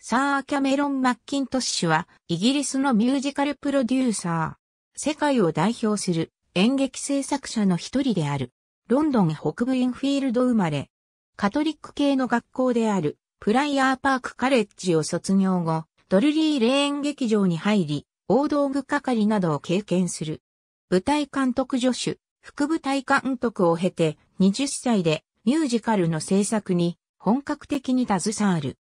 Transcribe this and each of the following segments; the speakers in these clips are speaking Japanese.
サー・キャメロン・マッキントッシュは、イギリスのミュージカルプロデューサー。世界を代表する演劇制作者の一人である。ロンドン北部インフィールド生まれ。カトリック系の学校である、プライアーパークカレッジを卒業後、ドルリーレーン劇場に入り、大道具係などを経験する。舞台監督助手、副舞台監督を経て、20歳でミュージカルの制作に本格的に携わる。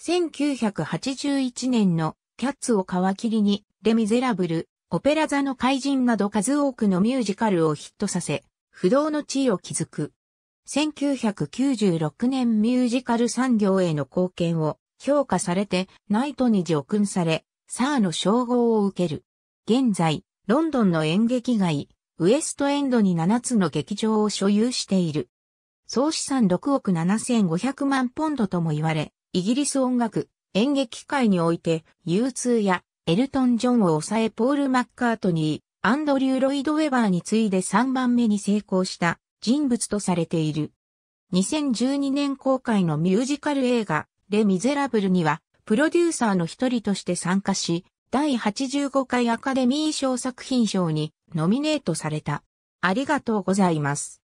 1981年のキャッツを皮切りに、レ・ミゼラブル、オペラ座の怪人など数多くのミュージカルをヒットさせ、不動の地位を築く。1996年ミュージカル産業への貢献を評価されて、ナイトに叙勲され、サーの称号を受ける。現在、ロンドンの演劇街、ウエストエンドに7つの劇場を所有している。総資産6億7500万ポンドとも言われ、イギリス音楽、演劇界において、U2 やエルトン・ジョンを抑えポール・マッカートニー、アンドリュー・ロイド・ウェバーに次いで3番目に成功した人物とされている。2012年公開のミュージカル映画、レ・ミゼラブルには、プロデューサーの一人として参加し、第85回アカデミー賞作品賞にノミネートされた。ありがとうございます。